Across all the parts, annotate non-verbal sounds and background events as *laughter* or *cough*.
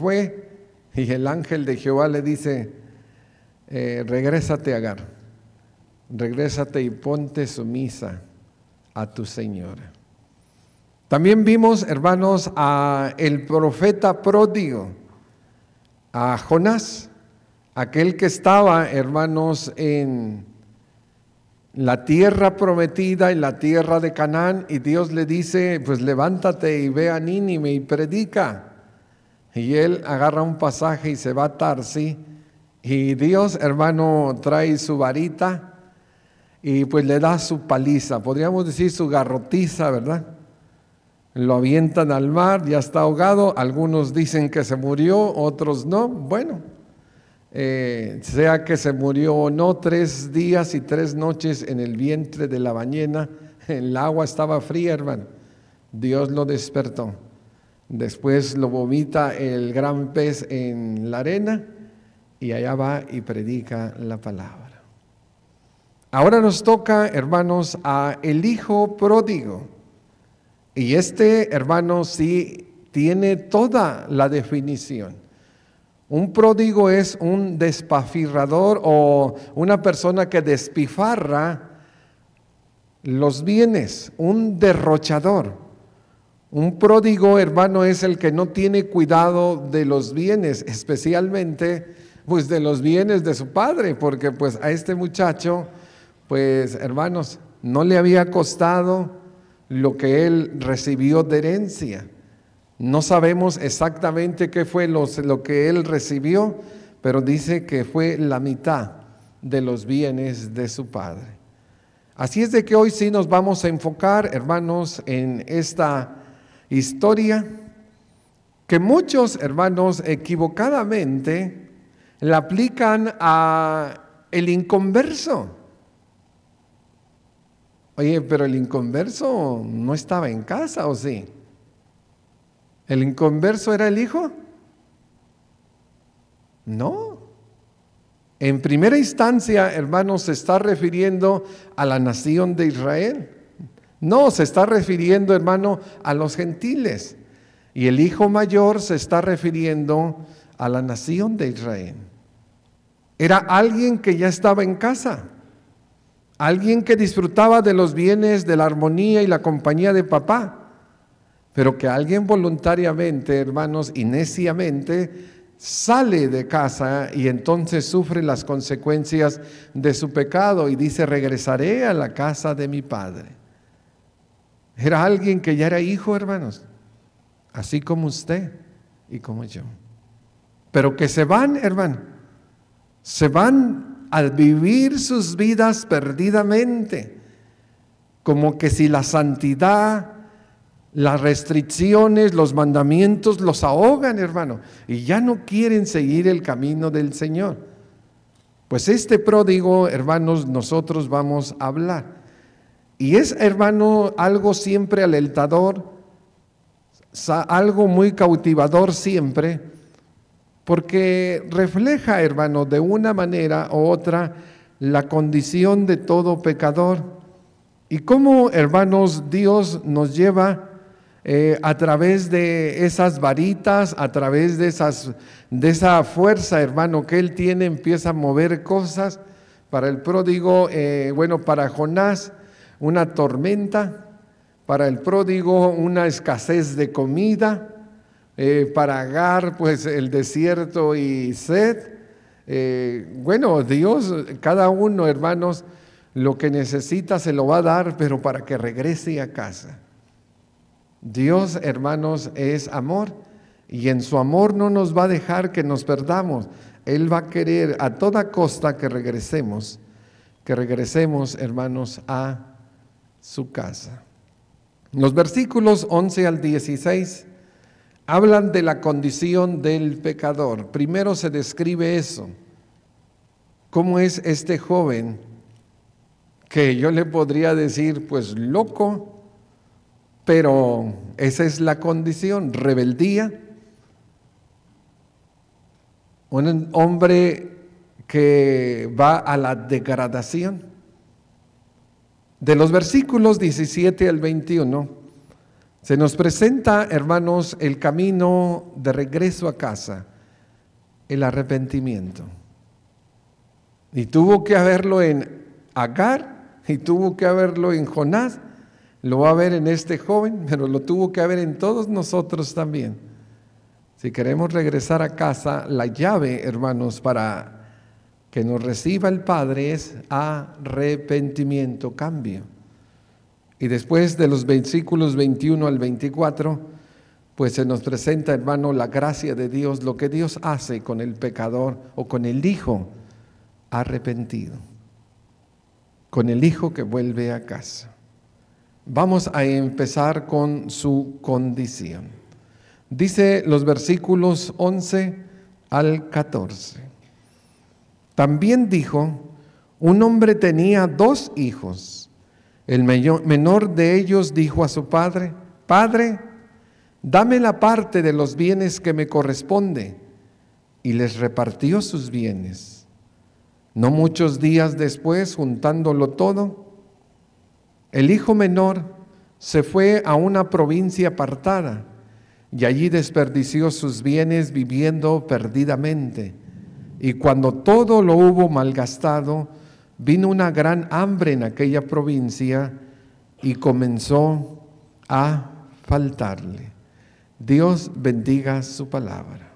fue y el ángel de Jehová le dice, eh, regrésate Agar, regrésate y ponte sumisa a tu señora. También vimos, hermanos, a el profeta pródigo, a Jonás, aquel que estaba, hermanos, en la tierra prometida, en la tierra de Canaán, y Dios le dice, pues levántate y ve a Nínime y predica. Y él agarra un pasaje y se va a Tarsi. Y Dios, hermano, trae su varita y pues le da su paliza, podríamos decir su garrotiza, ¿verdad? Lo avientan al mar, ya está ahogado, algunos dicen que se murió, otros no. Bueno, eh, sea que se murió o no, tres días y tres noches en el vientre de la ballena, el agua estaba fría, hermano. Dios lo despertó. Después lo vomita el gran pez en la arena y allá va y predica la palabra. Ahora nos toca, hermanos, a el hijo pródigo. Y este, hermano, sí tiene toda la definición. Un pródigo es un despafirrador o una persona que despifarra los bienes, un derrochador. Un pródigo, hermano, es el que no tiene cuidado de los bienes, especialmente pues de los bienes de su padre, porque pues a este muchacho, pues hermanos, no le había costado lo que él recibió de herencia. No sabemos exactamente qué fue lo que él recibió, pero dice que fue la mitad de los bienes de su padre. Así es de que hoy sí nos vamos a enfocar, hermanos, en esta historia que muchos hermanos equivocadamente la aplican a el inconverso. Oye, pero el inconverso no estaba en casa, ¿o sí? ¿El inconverso era el hijo? No. En primera instancia, hermanos, se está refiriendo a la nación de Israel. No, se está refiriendo, hermano, a los gentiles. Y el hijo mayor se está refiriendo a la nación de Israel. Era alguien que ya estaba en casa, alguien que disfrutaba de los bienes, de la armonía y la compañía de papá, pero que alguien voluntariamente, hermanos, y sale de casa y entonces sufre las consecuencias de su pecado y dice, regresaré a la casa de mi padre. Era alguien que ya era hijo, hermanos, así como usted y como yo. Pero que se van, hermano, se van al vivir sus vidas perdidamente, como que si la santidad, las restricciones, los mandamientos los ahogan, hermano, y ya no quieren seguir el camino del Señor. Pues este pródigo, hermanos, nosotros vamos a hablar. Y es, hermano, algo siempre alentador, algo muy cautivador siempre, porque refleja, hermano, de una manera u otra la condición de todo pecador. Y cómo, hermanos, Dios nos lleva eh, a través de esas varitas, a través de, esas, de esa fuerza, hermano, que Él tiene, empieza a mover cosas. Para el pródigo, eh, bueno, para Jonás, una tormenta, para el pródigo una escasez de comida, eh, para Agar pues el desierto y sed. Eh, bueno, Dios, cada uno hermanos, lo que necesita se lo va a dar, pero para que regrese a casa. Dios, hermanos, es amor y en su amor no nos va a dejar que nos perdamos. Él va a querer a toda costa que regresemos, que regresemos, hermanos, a su casa. Los versículos 11 al 16 hablan de la condición del pecador. Primero se describe eso, cómo es este joven que yo le podría decir pues loco, pero esa es la condición, rebeldía. Un hombre que va a la degradación. De los versículos 17 al 21, se nos presenta, hermanos, el camino de regreso a casa, el arrepentimiento. Y tuvo que haberlo en Agar, y tuvo que haberlo en Jonás, lo va a haber en este joven, pero lo tuvo que haber en todos nosotros también. Si queremos regresar a casa, la llave, hermanos, para que nos reciba el Padre es arrepentimiento, cambio. Y después de los versículos 21 al 24, pues se nos presenta, hermano, la gracia de Dios, lo que Dios hace con el pecador o con el hijo arrepentido, con el hijo que vuelve a casa. Vamos a empezar con su condición. Dice los versículos 11 al 14. También dijo, un hombre tenía dos hijos. El menor de ellos dijo a su padre, Padre, dame la parte de los bienes que me corresponde. Y les repartió sus bienes. No muchos días después, juntándolo todo, el hijo menor se fue a una provincia apartada y allí desperdició sus bienes viviendo perdidamente. Y cuando todo lo hubo malgastado, vino una gran hambre en aquella provincia y comenzó a faltarle. Dios bendiga su palabra.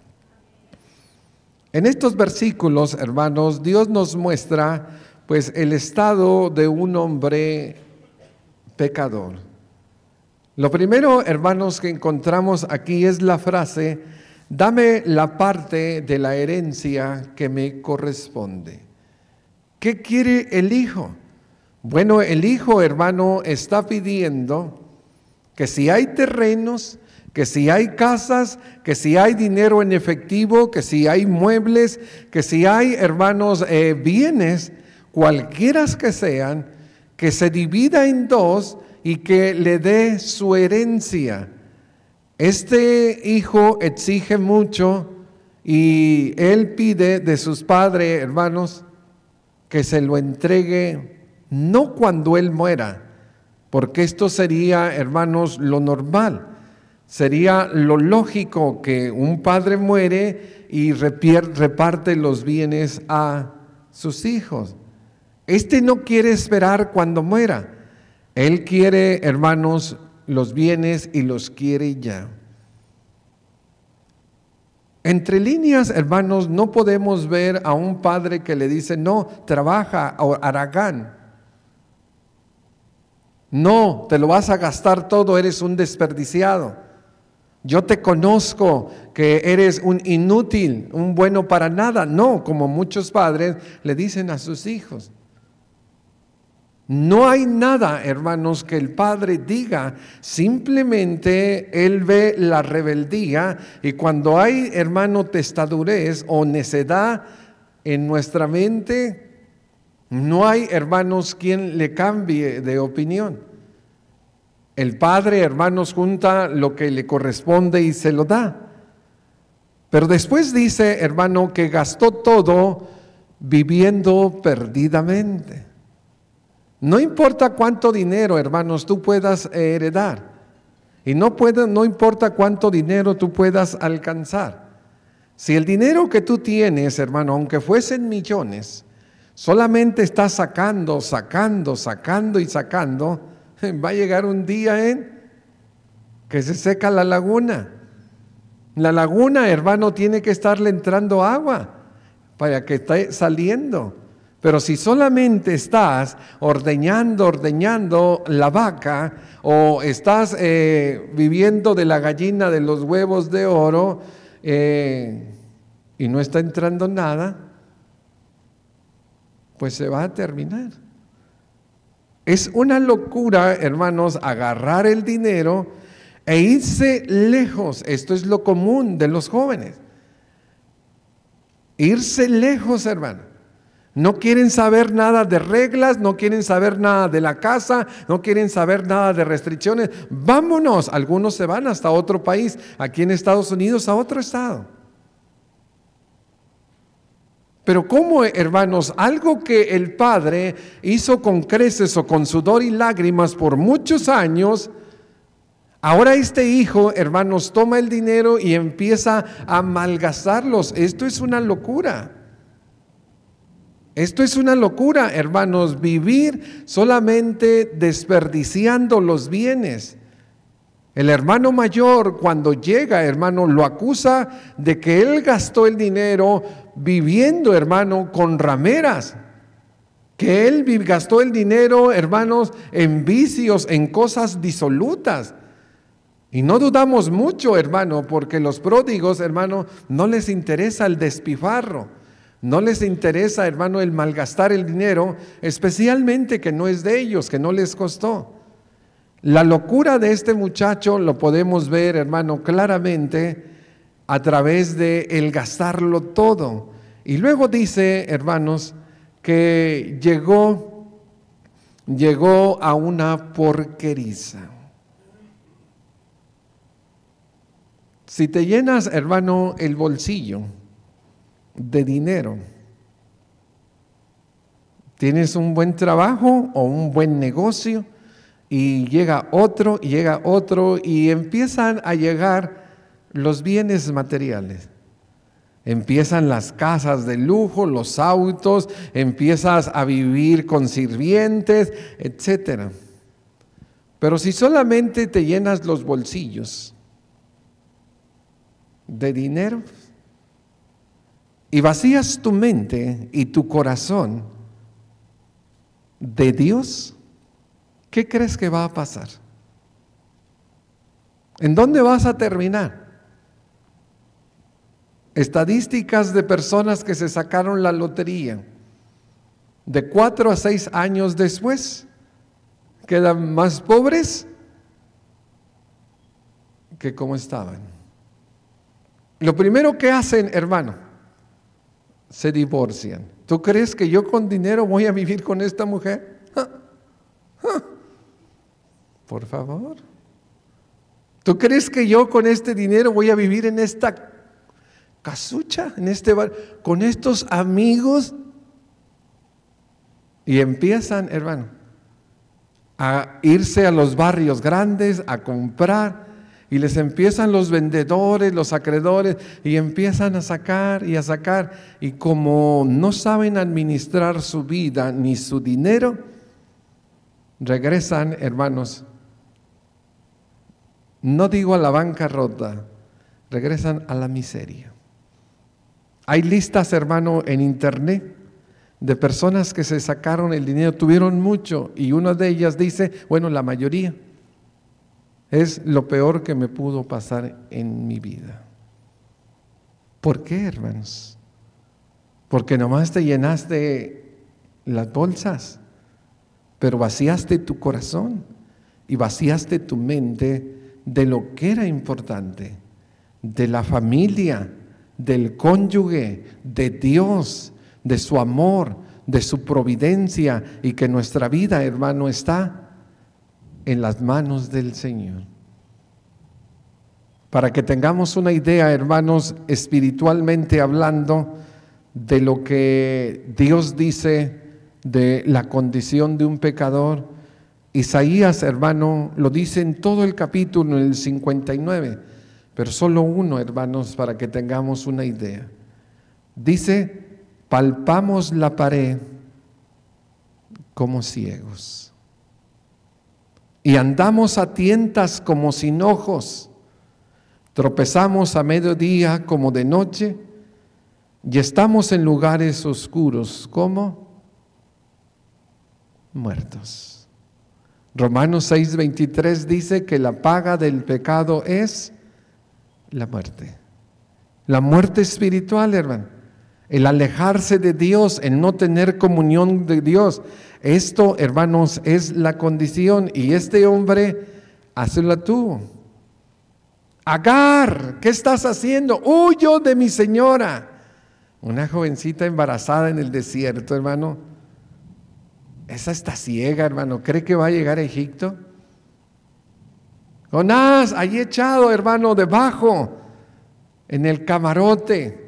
En estos versículos, hermanos, Dios nos muestra pues el estado de un hombre pecador. Lo primero, hermanos, que encontramos aquí es la frase Dame la parte de la herencia que me corresponde. ¿Qué quiere el hijo? Bueno, el hijo hermano está pidiendo que si hay terrenos, que si hay casas, que si hay dinero en efectivo, que si hay muebles, que si hay hermanos eh, bienes, cualquiera que sean, que se divida en dos y que le dé su herencia. Este hijo exige mucho y él pide de sus padres, hermanos, que se lo entregue no cuando él muera, porque esto sería, hermanos, lo normal. Sería lo lógico que un padre muere y reparte los bienes a sus hijos. Este no quiere esperar cuando muera. Él quiere, hermanos, los bienes y los quiere ya. Entre líneas, hermanos, no podemos ver a un padre que le dice, no, trabaja, Aragán. No, te lo vas a gastar todo, eres un desperdiciado. Yo te conozco que eres un inútil, un bueno para nada. No, como muchos padres le dicen a sus hijos. No hay nada, hermanos, que el Padre diga, simplemente Él ve la rebeldía y cuando hay, hermano, testadurez o necedad en nuestra mente, no hay, hermanos, quien le cambie de opinión. El Padre, hermanos, junta lo que le corresponde y se lo da. Pero después dice, hermano, que gastó todo viviendo perdidamente. No importa cuánto dinero, hermanos, tú puedas eh, heredar. Y no, no importa cuánto dinero tú puedas alcanzar. Si el dinero que tú tienes, hermano, aunque fuesen millones, solamente estás sacando, sacando, sacando y sacando, *laughs* va a llegar un día en ¿eh? que se seca la laguna. La laguna, hermano, tiene que estarle entrando agua para que esté saliendo. Pero si solamente estás ordeñando, ordeñando la vaca, o estás eh, viviendo de la gallina de los huevos de oro, eh, y no está entrando nada, pues se va a terminar. Es una locura, hermanos, agarrar el dinero e irse lejos. Esto es lo común de los jóvenes. Irse lejos, hermano no quieren saber nada de reglas, no quieren saber nada de la casa, no quieren saber nada de restricciones. Vámonos. Algunos se van hasta otro país, aquí en Estados Unidos, a otro estado. Pero ¿cómo, hermanos, algo que el Padre hizo con creces o con sudor y lágrimas por muchos años, ahora este hijo, hermanos, toma el dinero y empieza a malgastarlos? Esto es una locura. Esto es una locura, hermanos, vivir solamente desperdiciando los bienes. El hermano mayor cuando llega, hermano, lo acusa de que él gastó el dinero viviendo, hermano, con rameras. Que él gastó el dinero, hermanos, en vicios, en cosas disolutas. Y no dudamos mucho, hermano, porque los pródigos, hermano, no les interesa el despifarro. No les interesa, hermano, el malgastar el dinero, especialmente que no es de ellos, que no les costó. La locura de este muchacho lo podemos ver, hermano, claramente a través de el gastarlo todo. Y luego dice, hermanos, que llegó llegó a una porqueriza. Si te llenas, hermano, el bolsillo de dinero. Tienes un buen trabajo o un buen negocio y llega otro llega otro y empiezan a llegar los bienes materiales. Empiezan las casas de lujo, los autos, empiezas a vivir con sirvientes, etc. Pero si solamente te llenas los bolsillos de dinero, y vacías tu mente y tu corazón de Dios, ¿qué crees que va a pasar? ¿En dónde vas a terminar? Estadísticas de personas que se sacaron la lotería. De cuatro a seis años después, quedan más pobres que como estaban. Lo primero que hacen, hermano, se divorcian. ¿Tú crees que yo con dinero voy a vivir con esta mujer? Ah, ah. Por favor. ¿Tú crees que yo con este dinero voy a vivir en esta casucha, en este bar, con estos amigos? Y empiezan, hermano, a irse a los barrios grandes a comprar y les empiezan los vendedores, los acreedores, y empiezan a sacar y a sacar. Y como no saben administrar su vida ni su dinero, regresan, hermanos, no digo a la banca rota, regresan a la miseria. Hay listas, hermano, en internet de personas que se sacaron el dinero, tuvieron mucho, y una de ellas dice, bueno, la mayoría es lo peor que me pudo pasar en mi vida. ¿Por qué, hermanos? Porque nomás te llenaste las bolsas, pero vaciaste tu corazón y vaciaste tu mente de lo que era importante, de la familia, del cónyuge, de Dios, de su amor, de su providencia y que nuestra vida, hermano, está en las manos del Señor. Para que tengamos una idea, hermanos, espiritualmente hablando, de lo que Dios dice de la condición de un pecador, Isaías, hermano, lo dice en todo el capítulo, en el 59, pero solo uno, hermanos, para que tengamos una idea. Dice, palpamos la pared como ciegos y andamos a tientas como sin ojos, tropezamos a mediodía como de noche y estamos en lugares oscuros como muertos. Romanos 6:23 dice que la paga del pecado es la muerte. La muerte espiritual, hermano el alejarse de Dios, el no tener comunión de Dios. Esto, hermanos, es la condición y este hombre, hazlo tú. Agar, ¿qué estás haciendo? Huyo de mi señora. Una jovencita embarazada en el desierto, hermano. Esa está ciega, hermano. ¿Cree que va a llegar a Egipto? Jonás, ahí echado, hermano, debajo, en el camarote.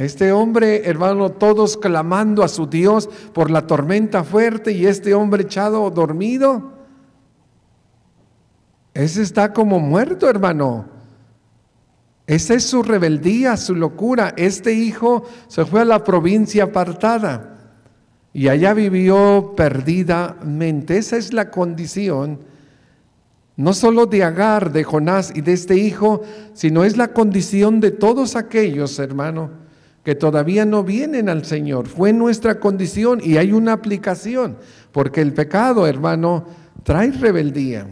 Este hombre, hermano, todos clamando a su Dios por la tormenta fuerte y este hombre echado dormido. Ese está como muerto, hermano. Esa es su rebeldía, su locura. Este hijo se fue a la provincia apartada y allá vivió perdidamente. Esa es la condición, no solo de Agar, de Jonás y de este hijo, sino es la condición de todos aquellos, hermano, que todavía no vienen al Señor. Fue nuestra condición y hay una aplicación, porque el pecado, hermano, trae rebeldía.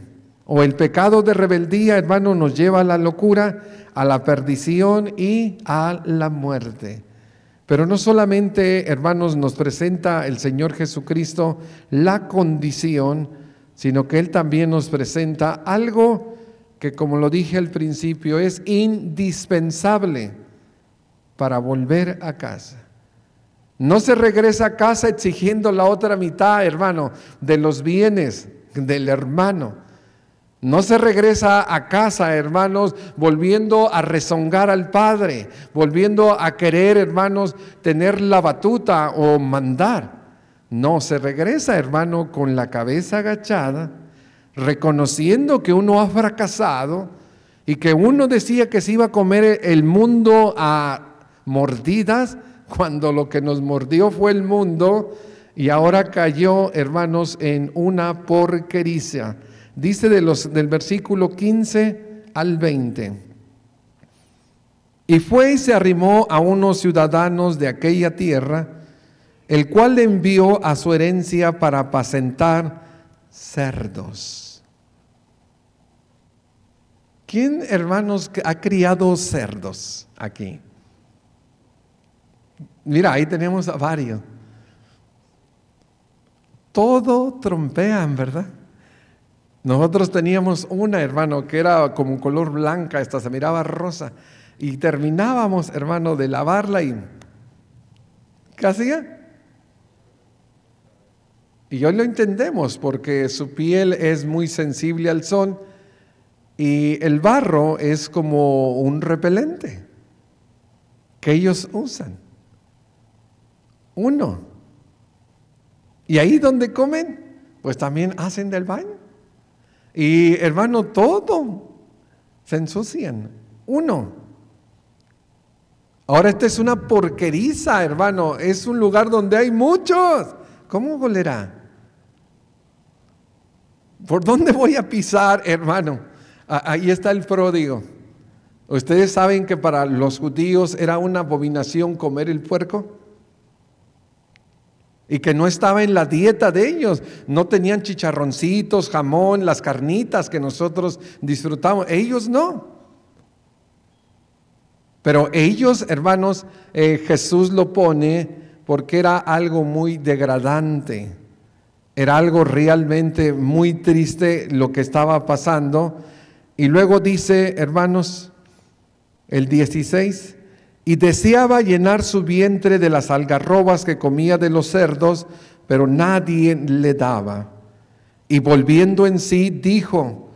O el pecado de rebeldía, hermano, nos lleva a la locura, a la perdición y a la muerte. Pero no solamente, hermanos, nos presenta el Señor Jesucristo la condición, sino que Él también nos presenta algo que, como lo dije al principio, es indispensable para volver a casa. No se regresa a casa exigiendo la otra mitad, hermano, de los bienes del hermano. No se regresa a casa, hermanos, volviendo a rezongar al Padre, volviendo a querer, hermanos, tener la batuta o mandar. No, se regresa, hermano, con la cabeza agachada, reconociendo que uno ha fracasado y que uno decía que se iba a comer el mundo a mordidas cuando lo que nos mordió fue el mundo y ahora cayó, hermanos, en una porquería Dice de los, del versículo 15 al 20. Y fue y se arrimó a unos ciudadanos de aquella tierra, el cual le envió a su herencia para apacentar cerdos. ¿Quién, hermanos, ha criado cerdos aquí? Mira, ahí tenemos a varios. Todo trompean, ¿verdad? Nosotros teníamos una, hermano, que era como color blanca, esta se miraba rosa. Y terminábamos, hermano, de lavarla y... ¿Qué hacía? Y hoy lo entendemos porque su piel es muy sensible al sol y el barro es como un repelente que ellos usan uno. Y ahí donde comen, pues también hacen del baño. Y hermano, todo se ensucian. Uno. Ahora esta es una porqueriza, hermano. Es un lugar donde hay muchos. ¿Cómo volverá? ¿Por dónde voy a pisar, hermano? Ahí está el pródigo. Ustedes saben que para los judíos era una abominación comer el puerco y que no estaba en la dieta de ellos. No tenían chicharroncitos, jamón, las carnitas que nosotros disfrutamos. Ellos no. Pero ellos, hermanos, eh, Jesús lo pone porque era algo muy degradante. Era algo realmente muy triste lo que estaba pasando. Y luego dice, hermanos, el 16, y deseaba llenar su vientre de las algarrobas que comía de los cerdos, pero nadie le daba. Y volviendo en sí, dijo,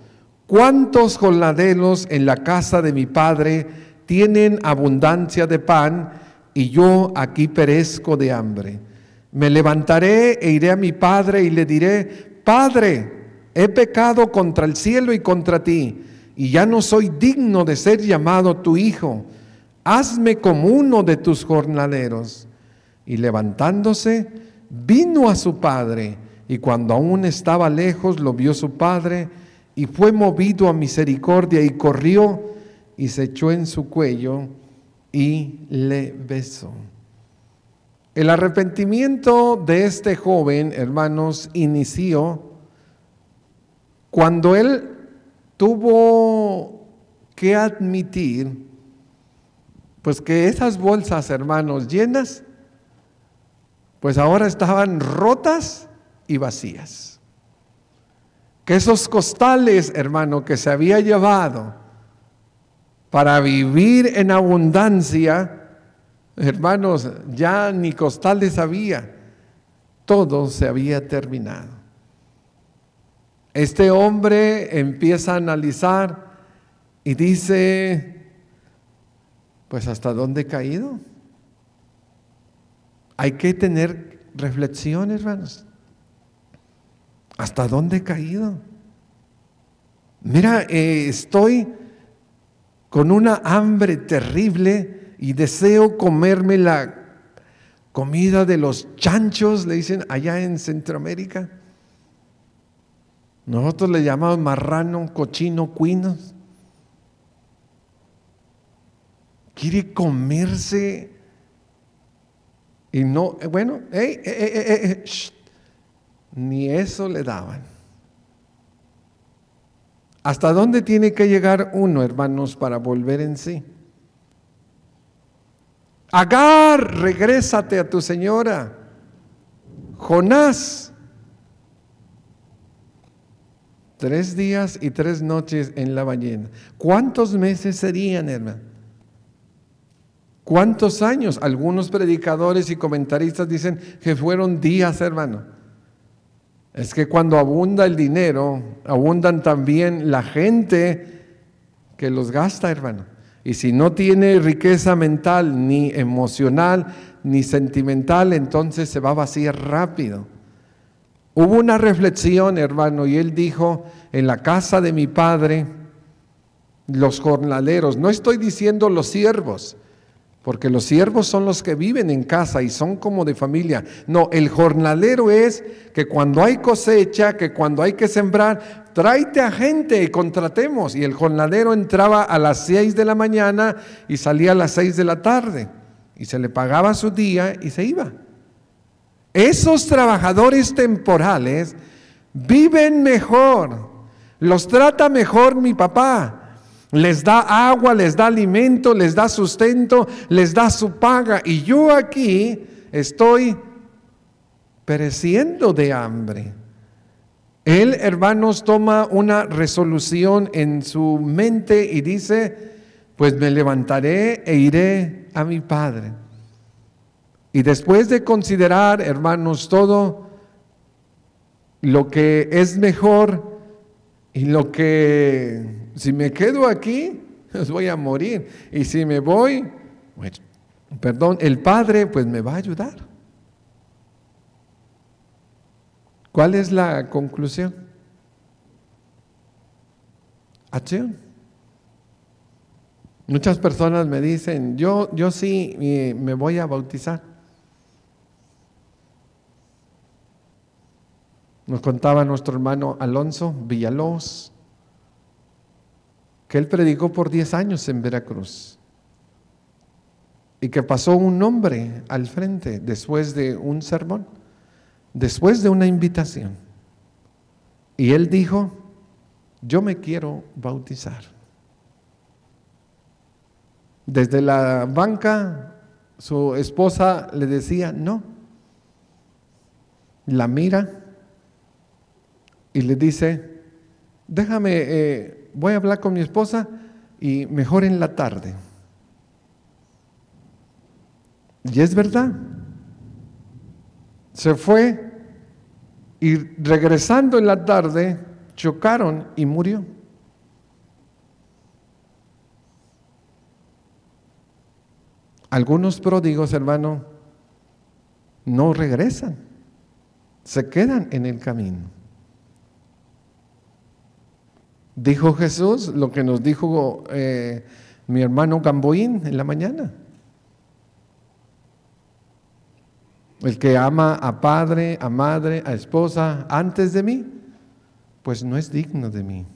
¿cuántos jornaderos en la casa de mi padre tienen abundancia de pan y yo aquí perezco de hambre? Me levantaré e iré a mi padre y le diré, Padre, he pecado contra el cielo y contra ti, y ya no soy digno de ser llamado tu hijo hazme como uno de tus jornaleros. Y levantándose, vino a su padre, y cuando aún estaba lejos, lo vio su padre, y fue movido a misericordia, y corrió, y se echó en su cuello, y le besó. El arrepentimiento de este joven, hermanos, inició cuando él tuvo que admitir pues que esas bolsas, hermanos, llenas, pues ahora estaban rotas y vacías. Que esos costales, hermano, que se había llevado para vivir en abundancia, hermanos, ya ni costales había, todo se había terminado. Este hombre empieza a analizar y dice, pues hasta dónde he caído. Hay que tener reflexiones, hermanos. ¿Hasta dónde he caído? Mira, eh, estoy con una hambre terrible y deseo comerme la comida de los chanchos, le dicen allá en Centroamérica. Nosotros le llamamos marrano, cochino, cuinos. quiere comerse y no, eh, bueno, eh, eh, ni eso le daban. ¿Hasta dónde tiene que llegar uno, hermanos, para volver en sí? Agar, regrésate a tu señora. Jonás, tres días y tres noches en la ballena. ¿Cuántos meses serían, hermano? ¿Cuántos años? Algunos predicadores y comentaristas dicen que fueron días, hermano. Es que cuando abunda el dinero, abundan también la gente que los gasta, hermano. Y si no tiene riqueza mental, ni emocional, ni sentimental, entonces se va a vaciar rápido. Hubo una reflexión, hermano, y él dijo, en la casa de mi padre, los jornaleros, no estoy diciendo los siervos, porque los siervos son los que viven en casa y son como de familia. No, el jornalero es que cuando hay cosecha, que cuando hay que sembrar, tráete a gente, y contratemos. Y el jornalero entraba a las 6 de la mañana y salía a las 6 de la tarde. Y se le pagaba su día y se iba. Esos trabajadores temporales viven mejor, los trata mejor mi papá, les da agua, les da alimento, les da sustento, les da su paga. Y yo aquí estoy pereciendo de hambre. Él, hermanos, toma una resolución en su mente y dice, pues me levantaré e iré a mi Padre. Y después de considerar, hermanos, todo lo que es mejor, y lo que, si me quedo aquí, *laughs* pues voy a morir. Y si me voy, perdón, el Padre pues me va a ayudar. ¿Cuál es la conclusión? Acción. Muchas personas me dicen, yo, yo sí eh, me voy a bautizar. Nos contaba nuestro hermano Alonso Villalobos que él predicó por 10 años en Veracruz y que pasó un hombre al frente después de un sermón, después de una invitación. Y él dijo, yo me quiero bautizar. Desde la banca su esposa le decía, no. La mira y le dice, déjame, eh, voy a hablar con mi esposa y mejor en la tarde. Y es verdad. Se fue y regresando en la tarde chocaron y murió. Algunos pródigos, hermano, no regresan, se quedan en el camino. Dijo Jesús lo que nos dijo eh, mi hermano Gamboín en la mañana. El que ama a padre, a madre, a esposa antes de mí, pues no es digno de mí.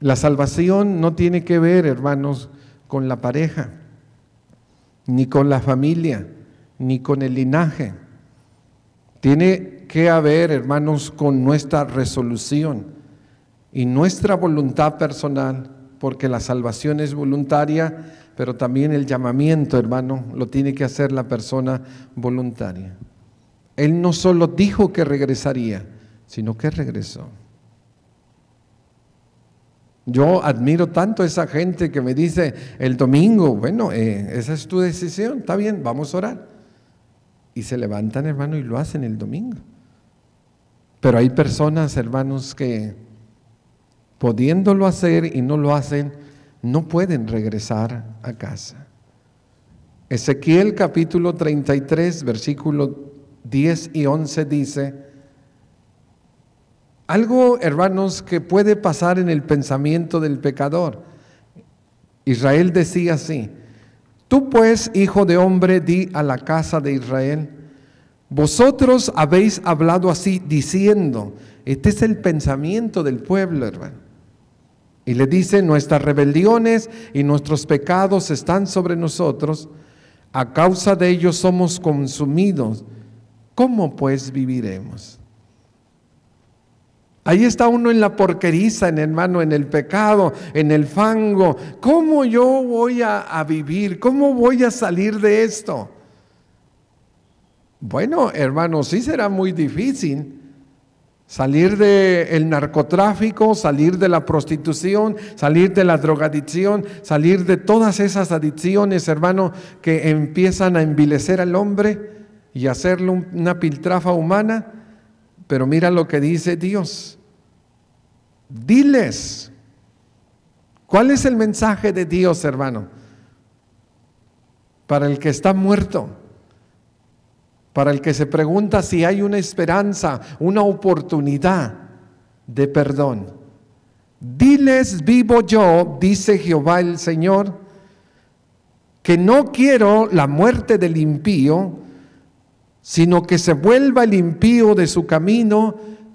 La salvación no tiene que ver, hermanos, con la pareja, ni con la familia, ni con el linaje. Tiene que haber, hermanos, con nuestra resolución y nuestra voluntad personal, porque la salvación es voluntaria, pero también el llamamiento, hermano, lo tiene que hacer la persona voluntaria. Él no solo dijo que regresaría, sino que regresó. Yo admiro tanto a esa gente que me dice el domingo, bueno, eh, esa es tu decisión, está bien, vamos a orar. Y se levantan, hermano, y lo hacen el domingo. Pero hay personas, hermanos, que pudiéndolo hacer y no lo hacen, no pueden regresar a casa. Ezequiel capítulo 33, versículo 10 y 11 dice, algo, hermanos, que puede pasar en el pensamiento del pecador. Israel decía así, tú pues, hijo de hombre, di a la casa de Israel, vosotros habéis hablado así diciendo, este es el pensamiento del pueblo, hermano. Y le dice, nuestras rebeliones y nuestros pecados están sobre nosotros, a causa de ellos somos consumidos. ¿Cómo pues viviremos? Ahí está uno en la porqueriza, en hermano, en el pecado, en el fango. ¿Cómo yo voy a, vivir? ¿Cómo voy a salir de esto? Bueno, hermano, sí será muy difícil, Salir del narcotráfico, salir de la prostitución, salir de la drogadicción, salir de todas esas adicciones, hermano, que empiezan a envilecer al hombre y hacerlo una piltrafa humana. Pero mira lo que dice Dios. Diles. ¿Cuál es el mensaje de Dios, hermano? Para el que está muerto. Para el que se pregunta si hay una esperanza, una oportunidad de perdón. Diles vivo yo, dice Jehová el Señor, que no quiero la muerte del impío, sino que se vuelva el impío de su camino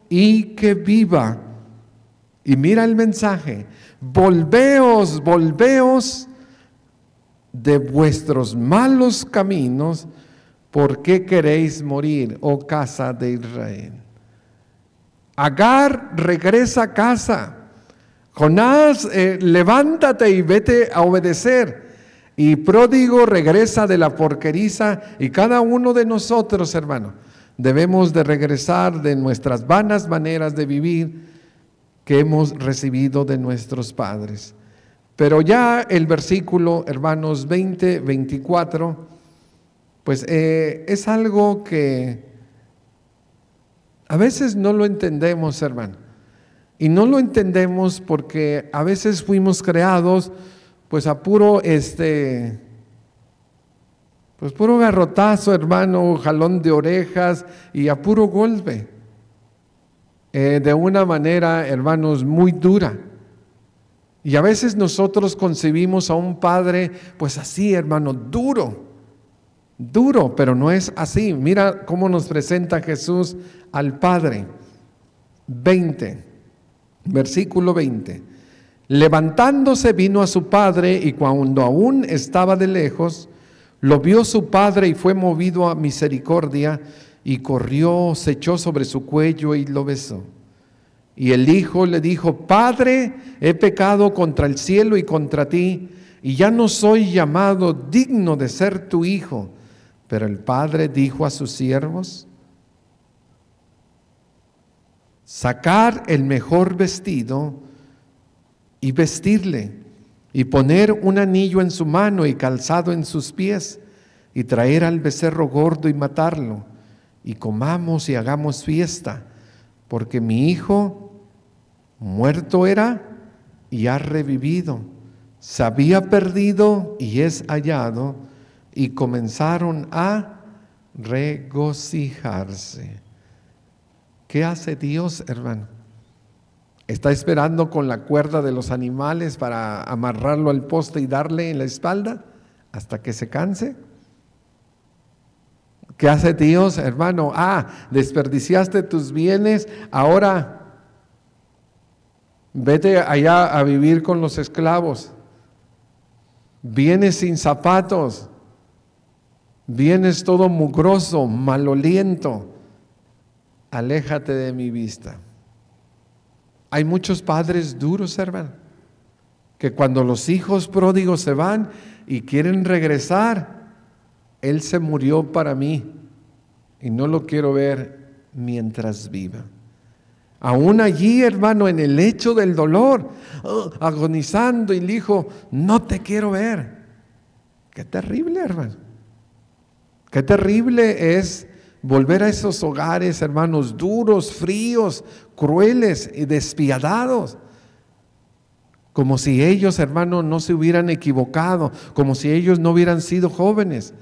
y que viva. Y mira el mensaje, volveos, volveos de vuestros malos caminos ¿por qué queréis morir, oh casa de Israel? Agar regresa a casa. Jonás, eh, levántate y vete a obedecer. Y pródigo regresa de la porqueriza. Y cada uno de nosotros, hermano, debemos de regresar de nuestras vanas maneras de vivir que hemos recibido de nuestros padres. Pero ya el versículo, hermanos, 20, 24 pues eh, es algo que a veces no lo entendemos, hermano. Y no lo entendemos porque a veces fuimos creados pues a puro este pues puro garrotazo, hermano, jalón de orejas y a puro golpe. Eh, de una manera, hermanos, muy dura. Y a veces nosotros concebimos a un padre, pues así, hermano, duro duro, pero no es así. Mira cómo nos presenta Jesús al Padre. 20, versículo 20. Levantándose vino a su padre y cuando aún estaba de lejos, lo vio su padre y fue movido a misericordia y corrió, se echó sobre su cuello y lo besó. Y el hijo le dijo, Padre, he pecado contra el cielo y contra ti, y ya no soy llamado digno de ser tu hijo pero el padre dijo a sus siervos, sacar el mejor vestido y vestirle, y poner un anillo en su mano y calzado en sus pies, y traer al becerro gordo y matarlo, y comamos y hagamos fiesta, porque mi hijo muerto era y ha revivido, se había perdido y es hallado y comenzaron a regocijarse. ¿Qué hace Dios, hermano? ¿Está esperando con la cuerda de los animales para amarrarlo al poste y darle en la espalda hasta que se canse? ¿Qué hace Dios, hermano? Ah, desperdiciaste tus bienes, ahora vete allá a vivir con los esclavos. Vienes sin zapatos, Vienes todo mugroso, maloliento. Aléjate de mi vista. Hay muchos padres duros, hermano, que cuando los hijos pródigos se van y quieren regresar, Él se murió para mí y no lo quiero ver mientras viva. Aún allí, hermano, en el hecho del dolor, oh, agonizando, y el hijo, no te quiero ver. Qué terrible, hermano. Qué terrible es volver a esos hogares, hermanos, duros, fríos, crueles y despiadados. Como si ellos, hermanos, no se hubieran equivocado, como si ellos no hubieran sido jóvenes,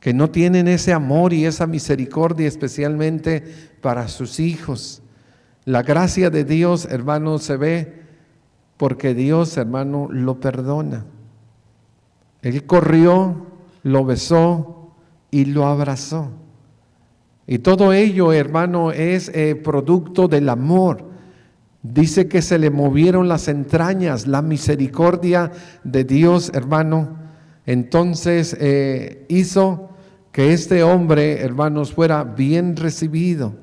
que no tienen ese amor y esa misericordia especialmente para sus hijos. La gracia de Dios, hermano, se ve porque Dios, hermano, lo perdona. Él corrió, lo besó, y lo abrazó. Y todo ello, hermano, es eh, producto del amor. Dice que se le movieron las entrañas, la misericordia de Dios, hermano. Entonces eh, hizo que este hombre, hermanos, fuera bien recibido.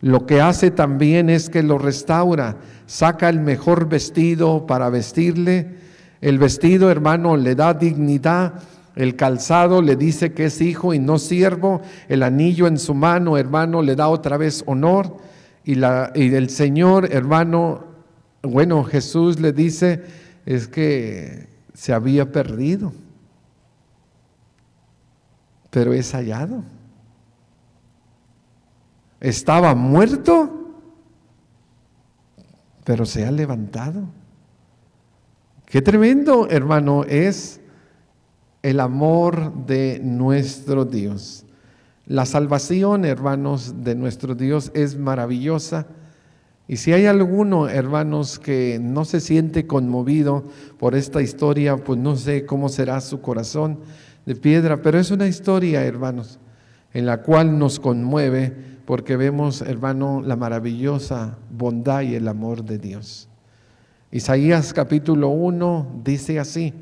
Lo que hace también es que lo restaura, saca el mejor vestido para vestirle. El vestido, hermano, le da dignidad el calzado le dice que es hijo y no siervo. El anillo en su mano, hermano, le da otra vez honor. Y, la, y el Señor, hermano, bueno, Jesús le dice, es que se había perdido, pero es hallado. Estaba muerto, pero se ha levantado. Qué tremendo, hermano, es el amor de nuestro Dios. La salvación, hermanos, de nuestro Dios es maravillosa. Y si hay alguno, hermanos, que no se siente conmovido por esta historia, pues no sé cómo será su corazón de piedra, pero es una historia, hermanos, en la cual nos conmueve porque vemos, hermano, la maravillosa bondad y el amor de Dios. Isaías capítulo 1 dice así,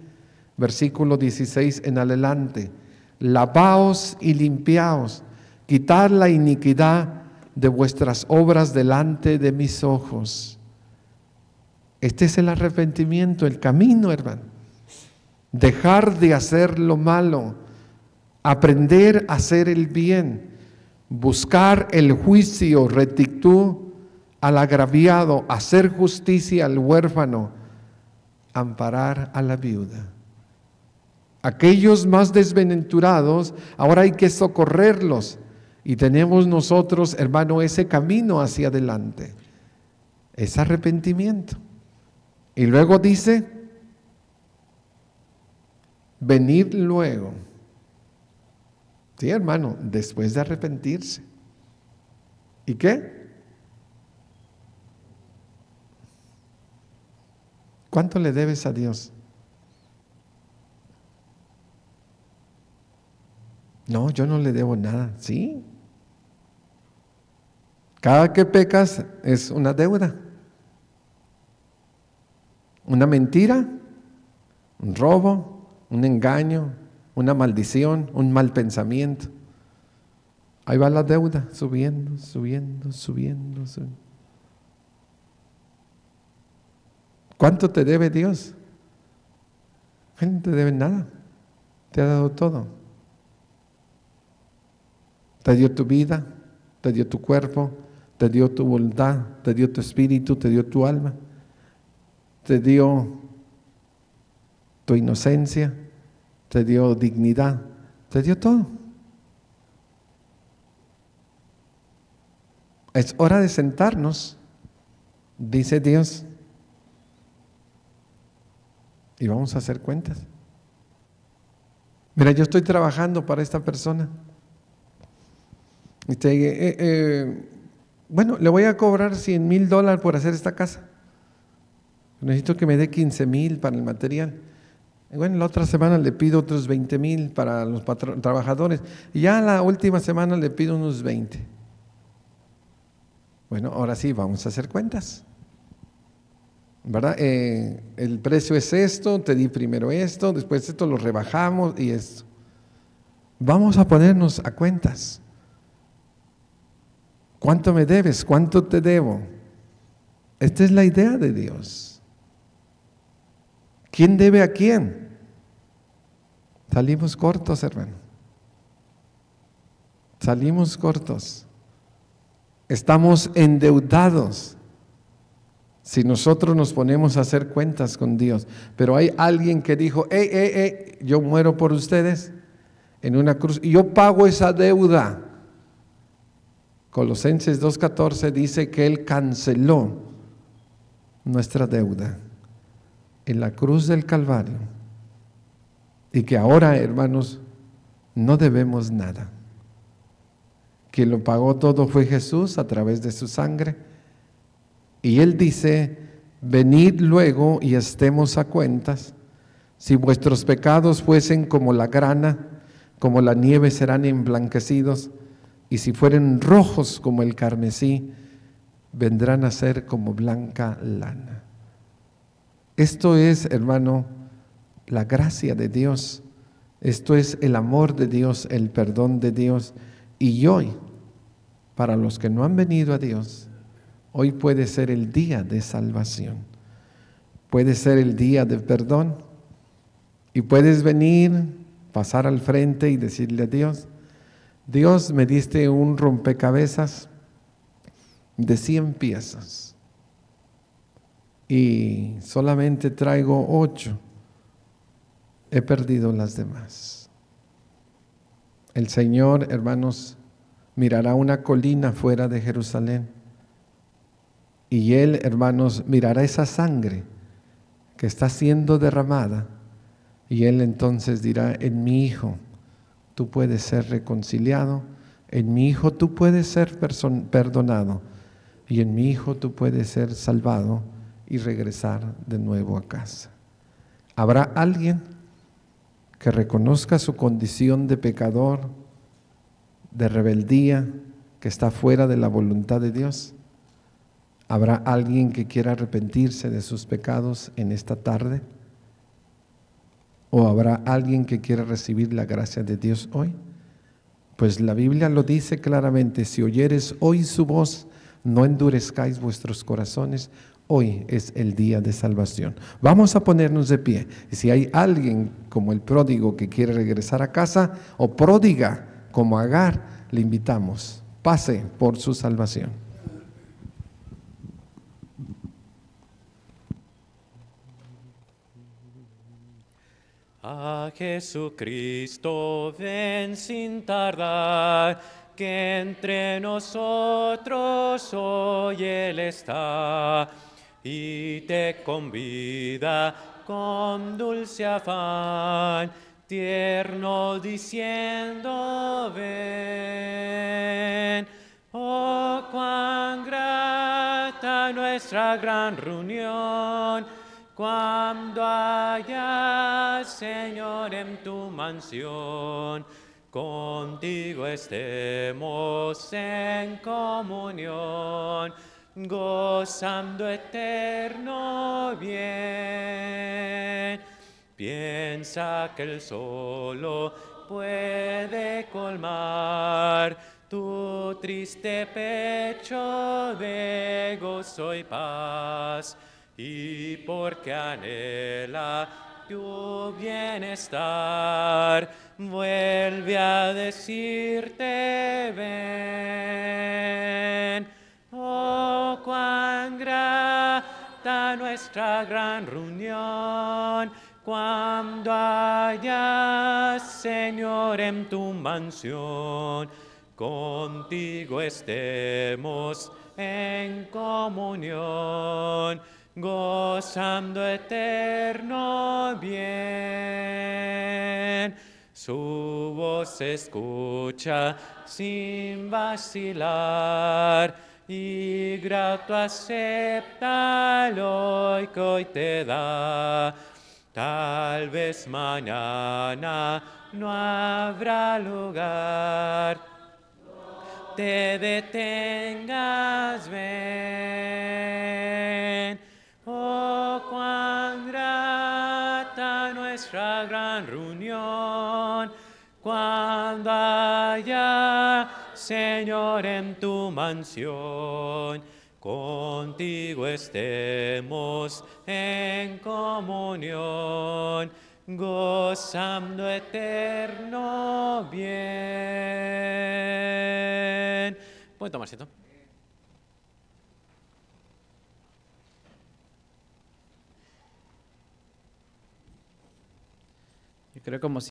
versículo 16 en adelante, lavaos y limpiaos, quitad la iniquidad de vuestras obras delante de mis ojos. Este es el arrepentimiento, el camino, hermano. Dejar de hacer lo malo, aprender a hacer el bien, buscar el juicio, rectitud al agraviado, hacer justicia al huérfano, amparar a la viuda. Aquellos más desventurados, ahora hay que socorrerlos. Y tenemos nosotros, hermano, ese camino hacia adelante. Es arrepentimiento. Y luego dice, venir luego. Sí, hermano, después de arrepentirse. ¿Y qué? ¿Cuánto le debes a Dios? No, yo no le debo nada, ¿sí? Cada que pecas es una deuda. Una mentira, un robo, un engaño, una maldición, un mal pensamiento. Ahí va la deuda, subiendo, subiendo, subiendo. subiendo. ¿Cuánto te debe Dios? Él no te debe nada. Te ha dado todo. Te dio tu vida, te dio tu cuerpo, te dio tu voluntad, te dio tu espíritu, te dio tu alma, te dio tu inocencia, te dio dignidad, te dio todo. Es hora de sentarnos, dice Dios, y vamos a hacer cuentas. Mira, yo estoy trabajando para esta persona te este, eh, eh, bueno, le voy a cobrar 100 mil dólares por hacer esta casa. Necesito que me dé 15 mil para el material. Bueno, la otra semana le pido otros 20 mil para los trabajadores. Y ya la última semana le pido unos 20. Bueno, ahora sí, vamos a hacer cuentas. ¿Verdad? Eh, el precio es esto, te di primero esto, después esto lo rebajamos y esto. Vamos a ponernos a cuentas. ¿Cuánto me debes? ¿Cuánto te debo? Esta es la idea de Dios. ¿Quién debe a quién? Salimos cortos, hermano. Salimos cortos. Estamos endeudados si nosotros nos ponemos a hacer cuentas con Dios. Pero hay alguien que dijo, hey, hey, hey, yo muero por ustedes en una cruz y yo pago esa deuda. Colosenses 2.14 dice que Él canceló nuestra deuda en la cruz del Calvario y que ahora, hermanos, no debemos nada. Quien lo pagó todo fue Jesús a través de su sangre. Y Él dice, venid luego y estemos a cuentas. Si vuestros pecados fuesen como la grana, como la nieve serán emblanquecidos y si fueren rojos como el carmesí, vendrán a ser como blanca lana. Esto es, hermano, la gracia de Dios. Esto es el amor de Dios, el perdón de Dios. Y hoy, para los que no han venido a Dios, hoy puede ser el día de salvación. Puede ser el día de perdón. Y puedes venir, pasar al frente y decirle a Dios, Dios, me diste un rompecabezas de cien piezas y solamente traigo ocho, He perdido las demás. El Señor, hermanos, mirará una colina fuera de Jerusalén y Él, hermanos, mirará esa sangre que está siendo derramada y Él entonces dirá, en mi hijo tú puedes ser reconciliado, en mi hijo tú puedes ser perdonado y en mi hijo tú puedes ser salvado y regresar de nuevo a casa. Habrá alguien que reconozca su condición de pecador, de rebeldía, que está fuera de la voluntad de Dios. Habrá alguien que quiera arrepentirse de sus pecados en esta tarde. ¿O habrá alguien que quiera recibir la gracia de Dios hoy? Pues la Biblia lo dice claramente, si oyeres hoy su voz, no endurezcáis vuestros corazones, hoy es el día de salvación. Vamos a ponernos de pie. y Si hay alguien como el pródigo que quiere regresar a casa o pródiga como Agar, le invitamos, pase por su salvación. A Jesucristo ven sin tardar, que entre nosotros hoy Él está y te convida con dulce afán, tierno diciendo ven. Oh, cuán grata nuestra gran reunión cuando hayas, Señor, en tu mansión, contigo estemos en comunión, gozando eterno bien. Piensa que el solo puede colmar tu triste pecho de gozo y paz y porque anhela tu bienestar, vuelve a decirte ven. Oh, cuán grata nuestra gran reunión, cuando hayas, Señor, en tu mansión, contigo estemos en comunión gozando eterno bien. Su voz se escucha sin vacilar y grato acepta lo que hoy te da. Tal vez mañana no habrá lugar. Te detengas, gran reunión. Cuando haya, Señor, en tu mansión, contigo estemos en comunión, gozando eterno bien. tomar Creo como si